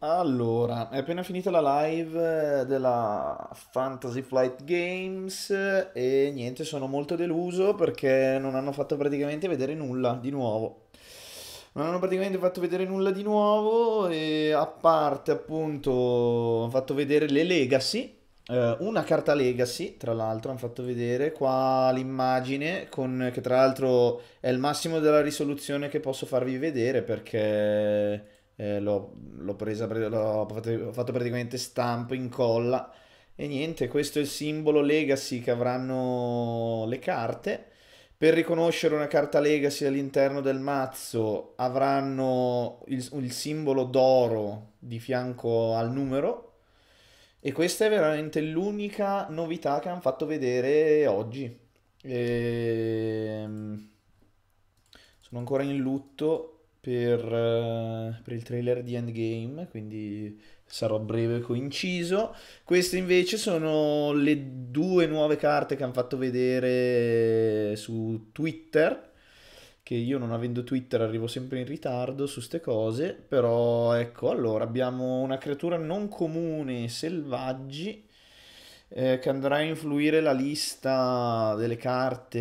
Allora, è appena finita la live della Fantasy Flight Games e niente, sono molto deluso perché non hanno fatto praticamente vedere nulla di nuovo. Non hanno praticamente fatto vedere nulla di nuovo e a parte appunto hanno fatto vedere le Legacy, eh, una carta Legacy tra l'altro hanno fatto vedere qua l'immagine con, che tra l'altro è il massimo della risoluzione che posso farvi vedere perché eh, l'ho, l'ho, presa, l'ho fatto praticamente stampa, incolla e niente, questo è il simbolo legacy che avranno le carte. Per riconoscere una carta legacy all'interno del mazzo avranno il, il simbolo d'oro di fianco al numero e questa è veramente l'unica novità che hanno fatto vedere oggi. E... Ehm, sono ancora in lutto per, eh, per il trailer di Endgame, quindi sarò breve e coinciso. Queste invece sono le due nuove carte che hanno fatto vedere su Twitter che io non avendo Twitter arrivo sempre in ritardo su ste cose, però ecco, allora abbiamo una creatura non comune, selvaggi, eh, che andrà a influire la lista delle carte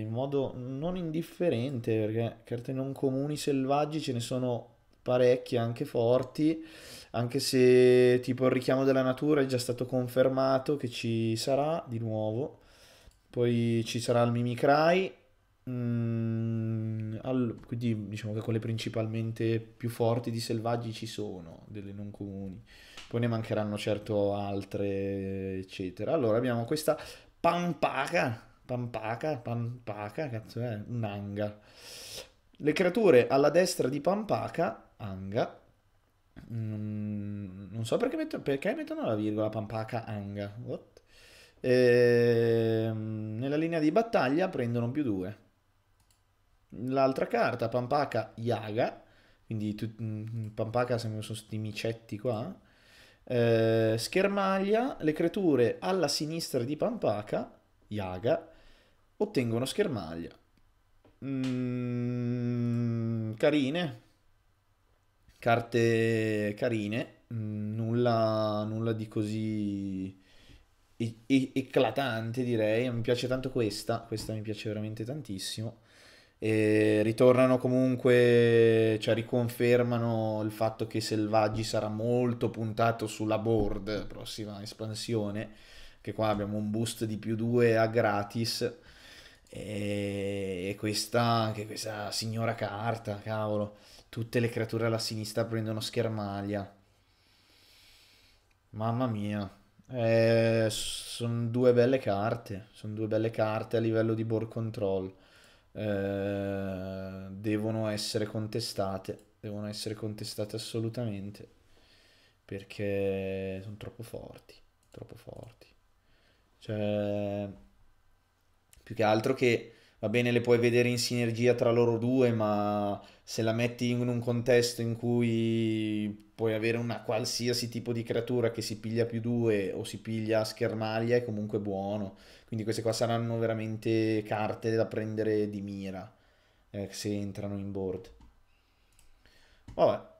in modo non indifferente, perché carte non comuni selvaggi ce ne sono parecchie, anche forti, anche se tipo il richiamo della natura è già stato confermato che ci sarà di nuovo. Poi ci sarà il Mimicry. Mm, al, quindi diciamo che quelle principalmente più forti di selvaggi ci sono, delle non comuni, poi ne mancheranno certo altre, eccetera. Allora abbiamo questa Pampaca, Pampaca, Pampaca, cazzo è, un'anga. Le creature alla destra di Pampaca, Anga, mm, non so perché, metto, perché mettono la virgola Pampaca, Anga, what? E, ehm, nella linea di battaglia prendono più due l'altra carta, Pampaka Yaga, quindi tu, mm, Pampaka sembrano sono questi micetti qua, eh, schermaglia, le creature alla sinistra di Pampaka, Yaga, ottengono schermaglia. Mm, carine, carte carine, mm, nulla, nulla di così e- e- eclatante direi, mi piace tanto questa, questa mi piace veramente tantissimo. E ritornano comunque, cioè riconfermano il fatto che Selvaggi sarà molto puntato sulla board, prossima espansione, che qua abbiamo un boost di più 2 a gratis. E questa, anche questa signora carta, cavolo, tutte le creature alla sinistra prendono schermaglia. Mamma mia, eh, sono due belle carte, sono due belle carte a livello di board control. Eh, devono essere contestate, devono essere contestate assolutamente perché sono troppo forti, troppo forti. Cioè, più che altro che va bene, le puoi vedere in sinergia tra loro due, ma se la metti in un contesto in cui puoi avere una qualsiasi tipo di creatura che si piglia più due o si piglia schermaglia è comunque buono. Quindi queste qua saranno veramente carte da prendere di mira eh, se entrano in board. Vabbè.